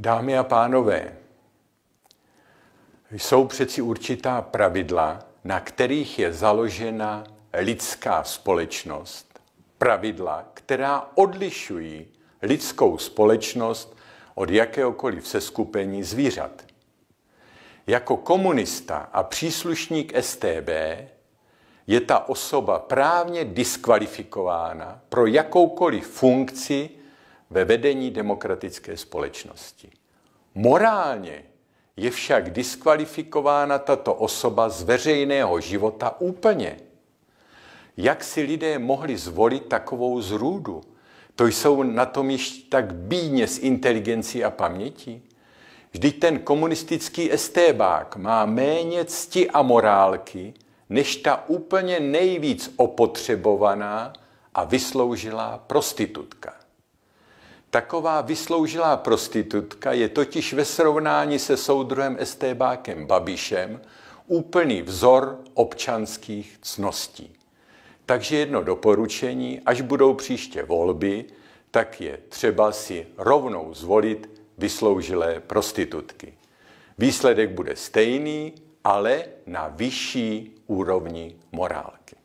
Dámy a pánové, jsou přeci určitá pravidla, na kterých je založena lidská společnost. Pravidla, která odlišují lidskou společnost od jakéhokoliv seskupení zvířat. Jako komunista a příslušník STB je ta osoba právně diskvalifikována pro jakoukoliv funkci ve vedení demokratické společnosti. Morálně je však diskvalifikována tato osoba z veřejného života úplně. Jak si lidé mohli zvolit takovou zrůdu? To jsou na tom již tak bídně s inteligencí a pamětí. Vždyť ten komunistický estébák má méně cti a morálky, než ta úplně nejvíc opotřebovaná a vysloužilá prostitutka. Taková vysloužilá prostitutka je totiž ve srovnání se soudruhem Estébákem Babišem úplný vzor občanských cností. Takže jedno doporučení, až budou příště volby, tak je třeba si rovnou zvolit vysloužilé prostitutky. Výsledek bude stejný, ale na vyšší úrovni morálky.